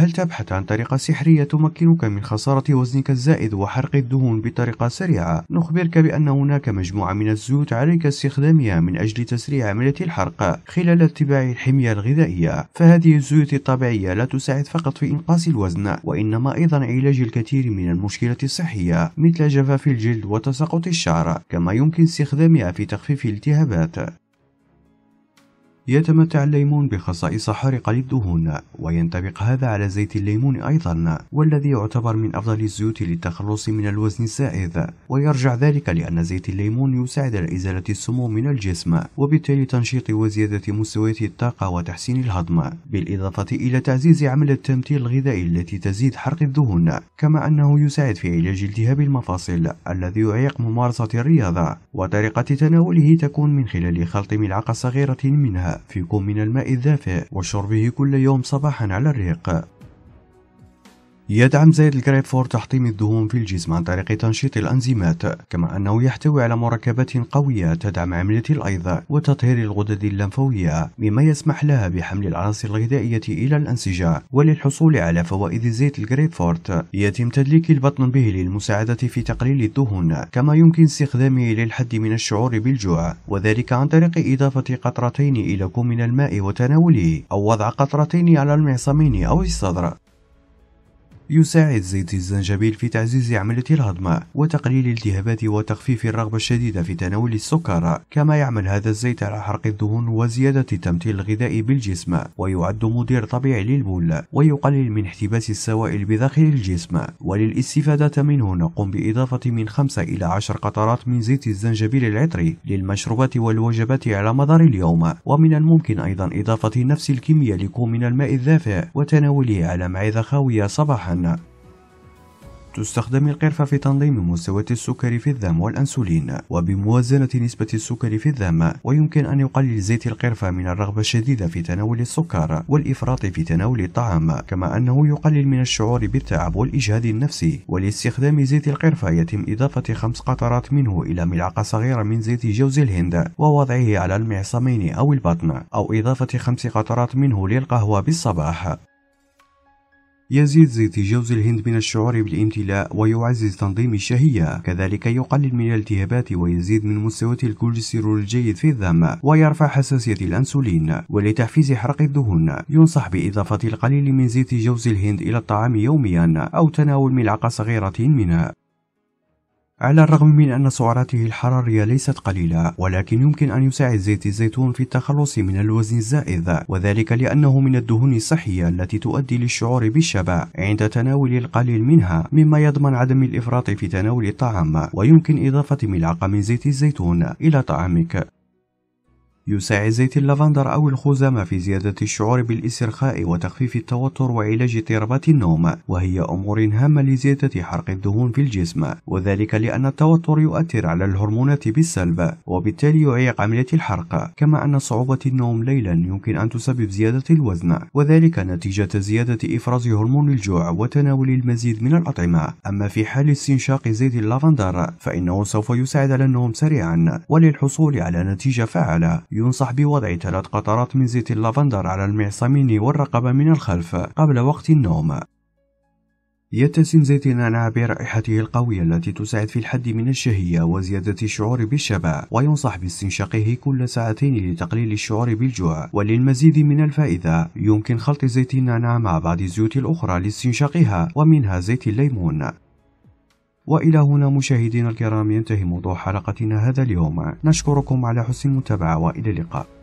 هل تبحث عن طريقة سحرية تمكنك من خسارة وزنك الزائد وحرق الدهون بطريقة سريعة؟ نخبرك بأن هناك مجموعة من الزيوت عليك استخدامها من أجل تسريع عملية الحرق خلال اتباع الحمية الغذائية، فهذه الزيوت الطبيعية لا تساعد فقط في إنقاص الوزن، وإنما أيضا علاج الكثير من المشكلة الصحية مثل جفاف الجلد وتساقط الشعر، كما يمكن استخدامها في تخفيف الالتهابات. يتمتع الليمون بخصائص حارقة للدهون وينطبق هذا على زيت الليمون أيضا والذي يعتبر من أفضل الزيوت للتخلص من الوزن الزائد ويرجع ذلك لأن زيت الليمون يساعد على إزالة السموم من الجسم وبالتالي تنشيط وزيادة مستويات الطاقة وتحسين الهضم بالإضافة إلى تعزيز عمل التمثيل الغذائي التي تزيد حرق الدهون كما أنه يساعد في علاج التهاب المفاصل الذي يعيق ممارسة الرياضة وطريقة تناوله تكون من خلال خلط ملعقة صغيرة منها في كوب من الماء الدافئ وشربه كل يوم صباحا على الريق يدعم زيت الجريب فور تحطيم الدهون في الجسم عن طريق تنشيط الأنزيمات كما أنه يحتوي على مركبات قوية تدعم عملية الأيض وتطهير الغدد اللمفاوية مما يسمح لها بحمل العناصر الغذائية إلى الأنسجة وللحصول على فوائد زيت الجريب فورت يتم تدليك البطن به للمساعدة في تقليل الدهون كما يمكن استخدامه للحد من الشعور بالجوع وذلك عن طريق إضافة قطرتين إلى كوب من الماء وتناوله أو وضع قطرتين على المعصمين أو الصدر يساعد زيت الزنجبيل في تعزيز عملية الهضم وتقليل الالتهابات وتخفيف الرغبة الشديدة في تناول السكر كما يعمل هذا الزيت على حرق الدهون وزيادة التمثيل الغذائي بالجسم ويعد مدير طبيعي للبول ويقلل من احتباس السوائل بداخل الجسم وللاستفادة منه نقوم بإضافة من 5 إلى 10 قطرات من زيت الزنجبيل العطري للمشروبات والوجبات على مدار اليوم ومن الممكن أيضا إضافة نفس الكمية لكوب من الماء الدافئ وتناوله على معدة خاوية صباحا السمنة تستخدم القرفة في تنظيم مستوى السكر في الدم والأنسولين وبموازنة نسبة السكر في الدم ويمكن أن يقلل زيت القرفة من الرغبة الشديدة في تناول السكر والإفراط في تناول الطعام كما أنه يقلل من الشعور بالتعب والإجهاد النفسي ولإستخدام زيت القرفة يتم إضافة خمس قطرات منه إلى ملعقة صغيرة من زيت جوز الهند ووضعه على المعصمين أو البطن أو إضافة خمس قطرات منه للقهوة بالصباح يزيد زيت جوز الهند من الشعور بالامتلاء ويعزز تنظيم الشهية كذلك يقلل من الالتهابات ويزيد من مستويات الكوليسترول الجيد في الدم ويرفع حساسية الأنسولين ولتحفيز حرق الدهون ينصح بإضافة القليل من زيت جوز الهند إلى الطعام يوميا أو تناول ملعقة صغيرة منه على الرغم من أن سعراته الحرارية ليست قليلة ولكن يمكن أن يساعد زيت الزيتون في التخلص من الوزن الزائد وذلك لأنه من الدهون الصحية التي تؤدي للشعور بالشبع عند تناول القليل منها مما يضمن عدم الإفراط في تناول الطعام ويمكن إضافة ملعقة من زيت الزيتون إلى طعامك يساعد زيت اللافندر أو الخزامة في زيادة الشعور بالاسترخاء وتخفيف التوتر وعلاج اضطرابات النوم وهي أمور هامة لزيادة حرق الدهون في الجسم وذلك لأن التوتر يؤثر على الهرمونات بالسلب وبالتالي يعيق عملية الحرق كما أن صعوبة النوم ليلا يمكن أن تسبب زيادة الوزن وذلك نتيجة زيادة إفراز هرمون الجوع وتناول المزيد من الأطعمة أما في حال استنشاق زيت اللافندر فإنه سوف يساعد على النوم سريعا وللحصول على نتيجة فعالة ينصح بوضع ثلاث قطرات من زيت اللافندر على المعصمين والرقبة من الخلف قبل وقت النوم يتسم زيت النعناع برائحته القوية التي تساعد في الحد من الشهية وزيادة الشعور بالشبع وينصح باستنشاقه كل ساعتين لتقليل الشعور بالجوع وللمزيد من الفائدة يمكن خلط زيت النعناع مع بعض الزيوت الأخرى لاستنشاقها ومنها زيت الليمون وإلى هنا مشاهدينا الكرام ينتهي موضوع حلقتنا هذا اليوم نشكركم على حسن المتابعة وإلى اللقاء